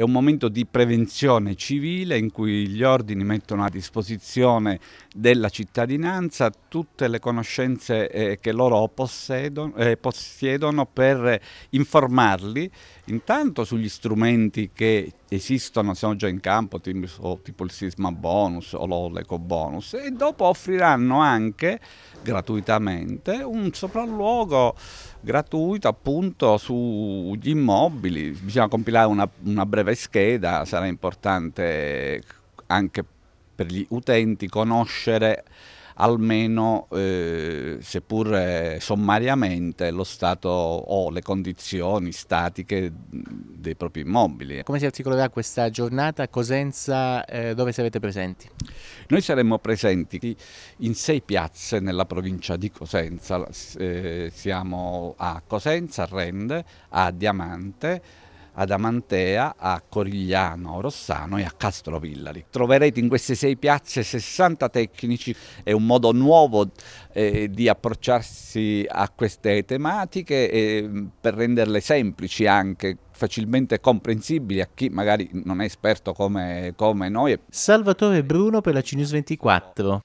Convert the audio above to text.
è un momento di prevenzione civile in cui gli ordini mettono a disposizione della cittadinanza tutte le conoscenze eh, che loro possedono, eh, possiedono per informarli intanto sugli strumenti che esistono, sono già in campo, tipo il sisma bonus o l'eco bonus, e dopo offriranno anche gratuitamente un sopralluogo gratuito appunto sugli immobili. Bisogna compilare una, una breve nuove scheda ah, sarà importante eh, anche per gli utenti conoscere almeno eh, seppur eh, sommariamente lo stato o le condizioni statiche mm, dei propri immobili. Come si articolerà questa giornata a Cosenza? Eh, dove sarete presenti? Noi saremo presenti in sei piazze nella provincia di Cosenza. Eh, siamo a Cosenza, a Rende, a Diamante, ad Amantea, a Corigliano Rossano e a Castrovillari. Troverete in queste sei piazze 60 tecnici, è un modo nuovo eh, di approcciarsi a queste tematiche eh, per renderle semplici anche facilmente comprensibili a chi magari non è esperto come, come noi. Salvatore Bruno per la CNews 24.